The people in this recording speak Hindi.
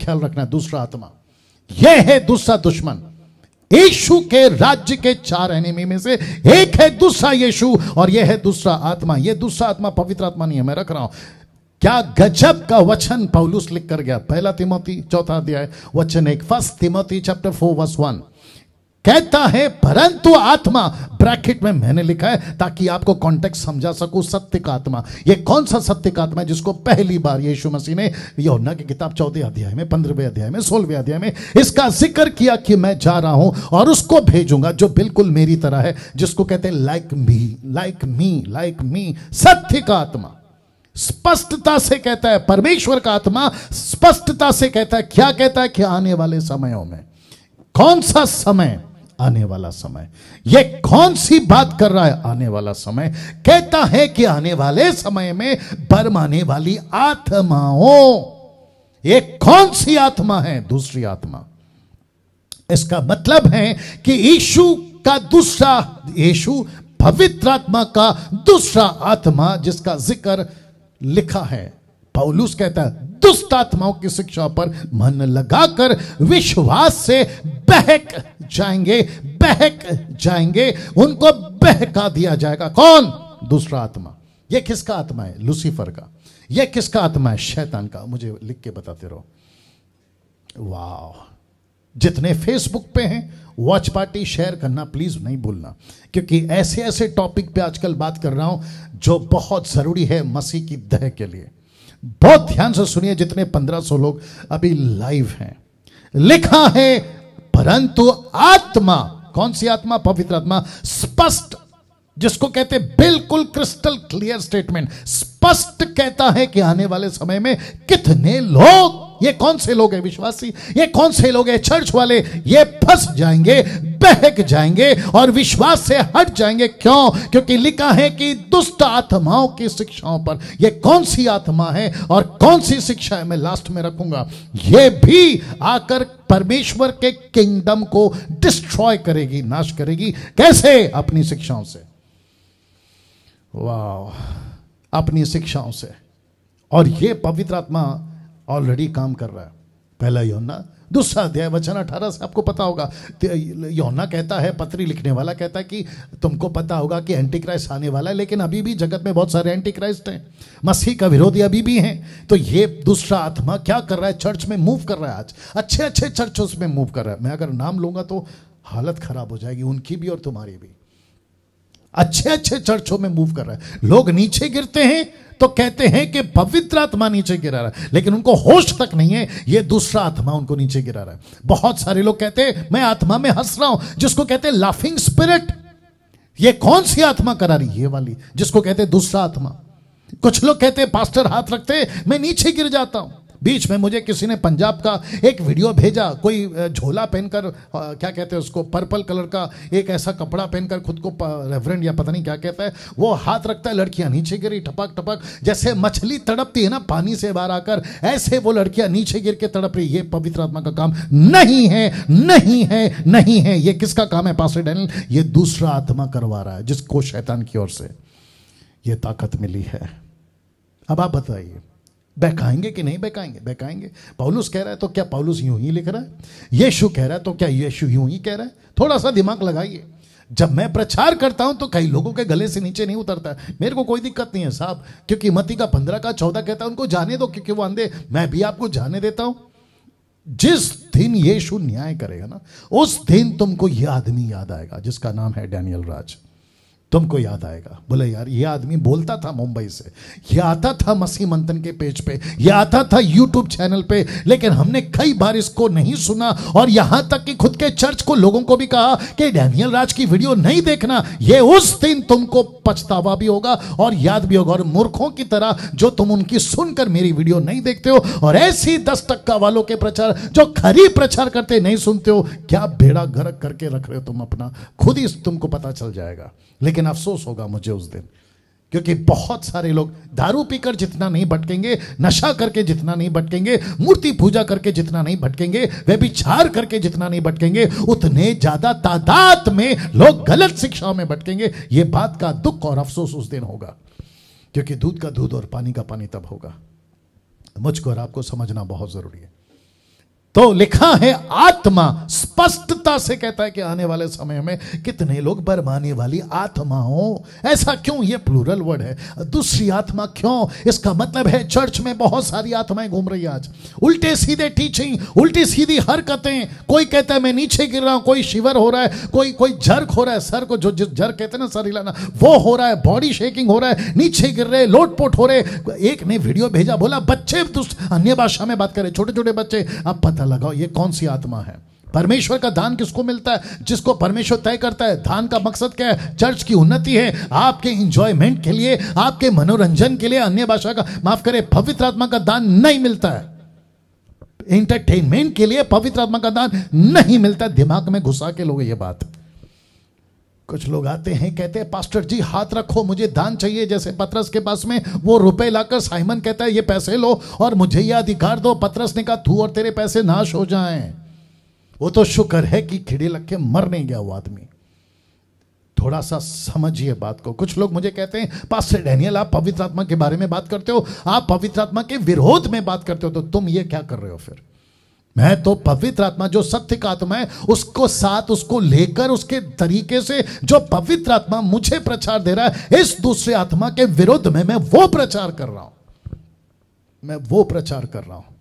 ख्याल रखना दूसरा आत्मा यह है दूसरा दुश्मन यीशु के राज्य के चार एनिमी में से एक है दूसरा यीशु और यह है दूसरा आत्मा यह दूसरा आत्मा पवित्र आत्मा नहीं है मैं रख रहा हूं क्या गजब का वचन पौलुस लिख कर गया पहला तिमोती चौथा अध्याय वचन एक first Timothy chapter four verse one कहता है परंतु आत्मा ब्रैकेट में मैंने लिखा है ताकि आपको कॉन्टेक्ट समझा सकूं सत्य का आत्मा ये कौन सा सत्य का आत्मा है जिसको पहली बार यीशु मसीह ने योना की किताब चौदह अध्याय में पंद्रहवें अध्याय में सोलहवें अध्याय में इसका जिक्र किया कि मैं जा रहा हूं और उसको भेजूंगा जो बिल्कुल मेरी तरह है जिसको कहते हैं like me like me like me सत्य का आत्मा स्पष्टता से कहता है परमेश्वर का आत्मा स्पष्टता से कहता है क्या कहता है कि आने वाले समयों में कौन सा समय आने वाला समय ये कौन सी बात कर रहा है आने वाला समय कहता है कि आने वाले समय में बरमाने वाली आत्माओं ये कौन सी आत्मा है दूसरी आत्मा इसका मतलब है कि यीशु का दूसरा यीशु पवित्र आत्मा का दूसरा आत्मा जिसका जिक्र लिखा है पौलूस कहता है दुष्ट आत्माओं की शिक्षा पर मन लगाकर विश्वास से बहक जाएंगे बहक जाएंगे उनको बहका दिया जाएगा कौन दूसरा आत्मा यह किसका आत्मा है लूसीफर का यह किसका आत्मा है शैतान का मुझे लिख के बताते रहो वाह जितने फेसबुक पे हैं वॉच पार्टी शेयर करना प्लीज नहीं भूलना क्योंकि ऐसे ऐसे टॉपिक पे आजकल बात कर रहा हूं जो बहुत जरूरी है मसीह की दह के लिए बहुत ध्यान से सुनिए जितने पंद्रह सौ लोग अभी लाइव हैं लिखा है परंतु आत्मा कौन सी आत्मा पवित्र आत्मा स्पष्ट जिसको कहते बिल्कुल क्रिस्टल क्लियर स्टेटमेंट स्पष्ट कहता है कि आने वाले समय में कितने लोग ये कौन से लोग हैं विश्वासी ये कौन से लोग हैं चर्च वाले ये फंस जाएंगे बहक जाएंगे और विश्वास से हट जाएंगे क्यों क्योंकि लिखा है कि दुष्ट आत्माओं की शिक्षाओं पर यह कौन सी आत्मा है और कौन सी शिक्षा है मैं लास्ट में रखूंगा यह भी आकर परमेश्वर के किंगडम को डिस्ट्रॉय करेगी नाश करेगी कैसे अपनी शिक्षाओं से वाह अपनी शिक्षाओं से और ये पवित्र आत्मा ऑलरेडी काम कर रहा है पहला योना दूसरा अध्याय वचन अठारह से आपको पता होगा योना कहता है पत्री लिखने वाला कहता है कि तुमको पता होगा कि एंटी क्राइस्ट आने वाला है लेकिन अभी भी जगत में बहुत सारे एंटी क्राइस्ट हैं मसीह का विरोधी अभी भी हैं तो ये दूसरा आत्मा क्या कर रहा है चर्च में मूव कर रहा है आज अच्छे अच्छे चर्च उसमें मूव कर रहा है मैं अगर नाम लूंगा तो हालत खराब हो जाएगी उनकी भी और तुम्हारी भी अच्छे अच्छे चर्चों में मूव कर रहा है लोग नीचे गिरते हैं तो कहते हैं कि पवित्र आत्मा नीचे गिरा रहा है लेकिन उनको होश तक नहीं है ये दूसरा आत्मा उनको नीचे गिरा रहा है बहुत सारे लोग कहते हैं मैं आत्मा में हंस रहा हूं जिसको कहते हैं लाफिंग स्पिरिट ये कौन सी आत्मा करा रही ये वाली जिसको कहते हैं दूसरा आत्मा कुछ लोग कहते हैं पास्टर हाथ रखते मैं नीचे गिर जाता हूं बीच में मुझे किसी ने पंजाब का एक वीडियो भेजा कोई झोला पहनकर क्या कहते हैं उसको पर्पल कलर का एक ऐसा कपड़ा पहनकर खुद को रेफरेंट या पता नहीं क्या कहता है वो हाथ रखता है लड़कियां नीचे गिरी टपक टपक जैसे मछली तड़पती है ना पानी से बाहर आकर ऐसे वो लड़कियां नीचे गिर के तड़प रही ये पवित्र आत्मा का काम नहीं है नहीं है नहीं है ये किसका काम है पास डैनियल ये दूसरा आत्मा करवा रहा है जिसको शैतान की ओर से ये ताकत मिली है अब आप बताइए बहकाएंगे कि नहीं बहकाएंगे बहकाएंगे पौलुस कह रहा है तो क्या पौलुस यूं ही लिख रहा है यीशु कह रहा है तो क्या यीशु यूं ही कह रहा है थोड़ा सा दिमाग लगाइए जब मैं प्रचार करता हूं तो कई लोगों के गले से नीचे नहीं उतरता मेरे को कोई दिक्कत नहीं है साहब क्योंकि मती का पंद्रह का चौदह कहता है उनको जाने दो क्योंकि वो अंधे मैं भी आपको जाने देता हूं जिस दिन यीशु न्याय करेगा ना उस दिन तुमको यह आदमी याद आएगा जिसका नाम है डैनियल राज तुमको याद आएगा बोले यार ये आदमी बोलता था मुंबई से ये आता था मसीह मंथन के पेज पे ये आता था यूट्यूब चैनल पे लेकिन हमने कई बार इसको नहीं सुना और यहां तक कि खुद के चर्च को लोगों को भी कहा कि डैनियल राज की वीडियो नहीं देखना ये उस दिन तुमको पछतावा भी होगा और याद भी होगा और मूर्खों की तरह जो तुम उनकी सुनकर मेरी वीडियो नहीं देखते हो और ऐसी दस टक्का वालों के प्रचार जो खरी प्रचार करते नहीं सुनते हो क्या भेड़ा गरक करके रख रहे हो तुम अपना खुद ही तुमको पता चल जाएगा लेकिन लेकिन अफसोस होगा मुझे उस दिन क्योंकि बहुत सारे लोग दारू पीकर जितना नहीं भटकेंगे नशा करके जितना नहीं भटकेंगे मूर्ति पूजा करके जितना नहीं भटकेंगे वे छार करके जितना नहीं भटकेंगे उतने ज्यादा तादाद में लोग गलत शिक्षाओं में भटकेंगे ये बात का दुख और अफसोस उस दिन होगा क्योंकि दूध का दूध और पानी का पानी तब होगा मुझको और आपको समझना बहुत जरूरी है तो लिखा है आत्मा स्पष्टता से कहता है कि आने वाले समय में कितने लोग बरमाने वाली आत्मा हो ऐसा क्यों ये प्लूरल वर्ड है दूसरी आत्मा क्यों इसका मतलब है चर्च में बहुत सारी आत्माएं घूम रही आज उल्टे सीधे टीचिंग उल्टी सीधी हरकतें कोई कहता है मैं नीचे गिर रहा हूं कोई शिवर हो रहा है कोई कोई झर्क हो रहा है सर को जो जिस झर्क कहते हैं ना सर हिलाना वो हो रहा है बॉडी शेकिंग हो रहा है नीचे गिर रहे लोटपोट हो रहे एक ने वीडियो भेजा बोला बच्चे अन्य भाषा में बात करें छोटे छोटे बच्चे अब पता लगाओ ये कौन सी आत्मा है परमेश्वर का दान किसको मिलता है जिसको परमेश्वर तय करता है दान का मकसद क्या है चर्च की उन्नति है आपके इंजॉयमेंट के लिए आपके मनोरंजन के लिए अन्य भाषा का माफ करें पवित्र आत्मा का दान नहीं मिलता है एंटरटेनमेंट के लिए पवित्र आत्मा का दान नहीं मिलता दिमाग में घुसा के लोग ये बात कुछ लोग आते हैं कहते हैं पास्टर जी हाथ रखो मुझे दान चाहिए जैसे पत्रस के पास में वो रुपए लाकर साइमन कहता है ये पैसे लो और मुझे ये अधिकार दो पत्रस ने कहा तू और तेरे पैसे नाश हो जाएं वो तो शुक्र है कि खिड़ी लग के मर नहीं गया वो आदमी थोड़ा सा समझिए बात को कुछ लोग मुझे कहते हैं पास से डैनियल आप पवित्र आत्मा के बारे में बात करते हो आप पवित्र आत्मा के विरोध में बात करते हो तो तुम ये क्या कर रहे हो फिर मैं तो पवित्र आत्मा जो सत्य का आत्मा है उसको साथ उसको लेकर उसके तरीके से जो पवित्र आत्मा मुझे प्रचार दे रहा है इस दूसरे आत्मा के विरुद्ध में मैं वो प्रचार कर रहा हूं मैं वो प्रचार कर रहा हूं